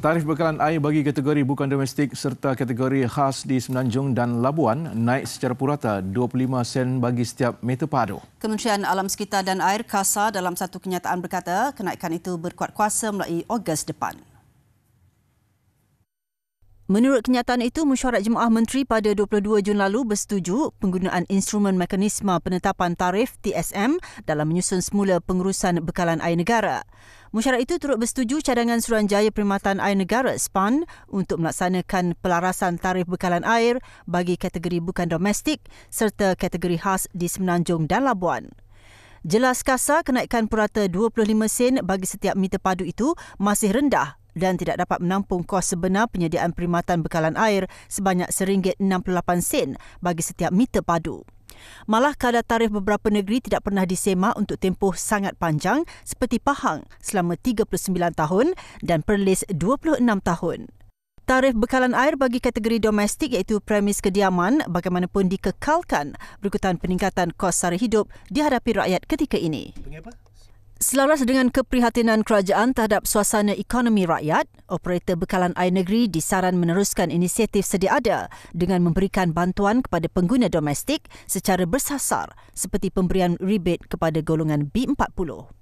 Tarif bekalan air bagi kategori bukan domestik serta kategori khas di Semenanjung dan Labuan naik secara purata 25 sen bagi setiap meter padu. Kementerian Alam Sekitar dan Air KASA dalam satu kenyataan berkata kenaikan itu berkuat kuasa mulai Ogos depan. Menurut kenyataan itu, mesyuarat jemaah menteri pada 22 Jun lalu bersetuju penggunaan instrumen mekanisme penetapan tarif TSM dalam menyusun semula pengurusan bekalan air negara. Mesyuarat itu turut bersetuju cadangan Suruhanjaya Perkhidmatan Air Negara SPAN untuk melaksanakan pelarasan tarif bekalan air bagi kategori bukan domestik serta kategori khas di Semenanjung dan Labuan. Jelas kasar kenaikan purata 25 sen bagi setiap meter padu itu masih rendah dan tidak dapat menampung kos sebenar penyediaan perkhidmatan bekalan air sebanyak RM1.68 sen bagi setiap meter padu. Malah kadar tarif beberapa negeri tidak pernah disemak untuk tempoh sangat panjang seperti Pahang selama 39 tahun dan Perlis 26 tahun. Tarif bekalan air bagi kategori domestik iaitu premis kediaman bagaimanapun dikekalkan berikutan peningkatan kos sara hidup dihadapi rakyat ketika ini. Selaras dengan keprihatinan kerajaan terhadap suasana ekonomi rakyat, operator bekalan air negeri disaran meneruskan inisiatif sedia ada dengan memberikan bantuan kepada pengguna domestik secara bersasar seperti pemberian rebate kepada golongan B40.